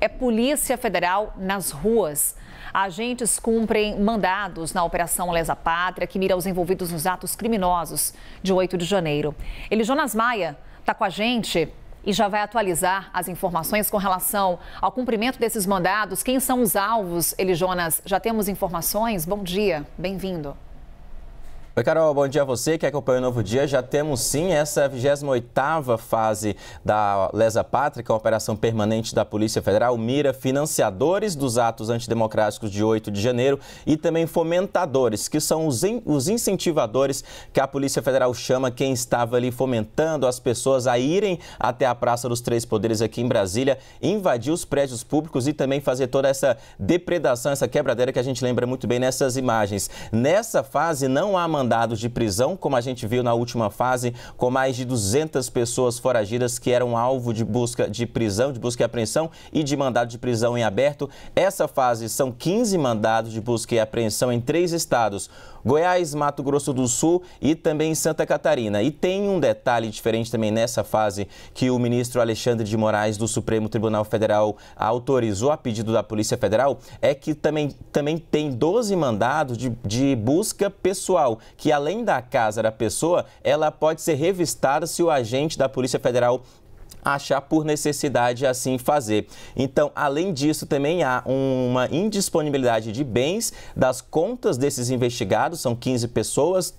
É Polícia Federal nas ruas. Agentes cumprem mandados na Operação Lesa Pátria, que mira os envolvidos nos atos criminosos de 8 de janeiro. Ele, Jonas Maia, está com a gente e já vai atualizar as informações com relação ao cumprimento desses mandados. Quem são os alvos? Ele, Jonas, já temos informações? Bom dia, bem-vindo. Oi, Carol, bom dia a você que acompanha o Novo Dia. Já temos sim essa 28ª fase da Lesa Pátria, que é uma operação permanente da Polícia Federal, mira financiadores dos atos antidemocráticos de 8 de janeiro e também fomentadores, que são os, in os incentivadores que a Polícia Federal chama quem estava ali fomentando as pessoas a irem até a Praça dos Três Poderes aqui em Brasília, invadir os prédios públicos e também fazer toda essa depredação, essa quebradeira que a gente lembra muito bem nessas imagens. Nessa fase não há mandados de prisão, como a gente viu na última fase, com mais de 200 pessoas foragidas que eram alvo de busca de prisão, de busca e apreensão e de mandado de prisão em aberto. Essa fase são 15 mandados de busca e apreensão em três estados: Goiás, Mato Grosso do Sul e também Santa Catarina. E tem um detalhe diferente também nessa fase que o ministro Alexandre de Moraes do Supremo Tribunal Federal autorizou a pedido da Polícia Federal, é que também, também tem 12 mandados de, de busca pessoal, que além da casa da pessoa, ela pode ser revistada se o agente da Polícia Federal achar por necessidade assim fazer. Então, além disso, também há uma indisponibilidade de bens das contas desses investigados, são 15 pessoas,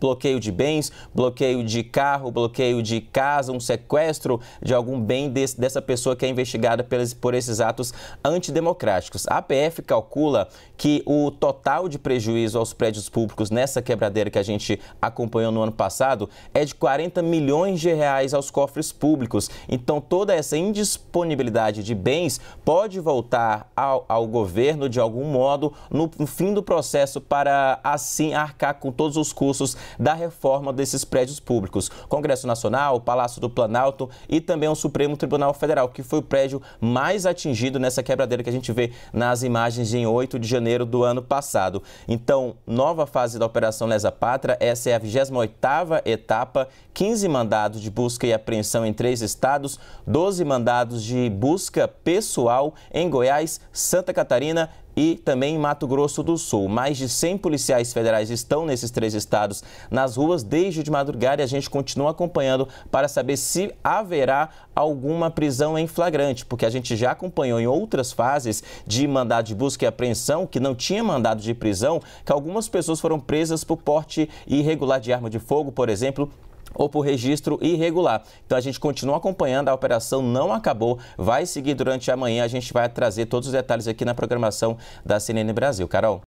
bloqueio de bens, bloqueio de carro, bloqueio de casa, um sequestro de algum bem desse, dessa pessoa que é investigada pelas, por esses atos antidemocráticos. A PF calcula que o total de prejuízo aos prédios públicos nessa quebradeira que a gente acompanhou no ano passado é de 40 milhões de reais aos cofres públicos. Então, toda essa indisponibilidade de bens pode voltar ao, ao governo de algum modo no, no fim do processo para assim arcar com todos os custos da reforma desses prédios públicos. Congresso Nacional, Palácio do Planalto e também o Supremo Tribunal Federal, que foi o prédio mais atingido nessa quebradeira que a gente vê nas imagens em 8 de janeiro do ano passado. Então, nova fase da Operação Lesa Pátria, essa é a 28ª etapa, 15 mandados de busca e apreensão em três estados, 12 mandados de busca pessoal em Goiás, Santa Catarina e também em Mato Grosso do Sul. Mais de 100 policiais federais estão nesses três estados nas ruas desde de madrugada e a gente continua acompanhando para saber se haverá alguma prisão em flagrante, porque a gente já acompanhou em outras fases de mandado de busca e apreensão que não tinha mandado de prisão, que algumas pessoas foram presas por porte irregular de arma de fogo, por exemplo, ou por registro irregular. Então a gente continua acompanhando, a operação não acabou, vai seguir durante amanhã, a gente vai trazer todos os detalhes aqui na programação da CNN Brasil. Carol.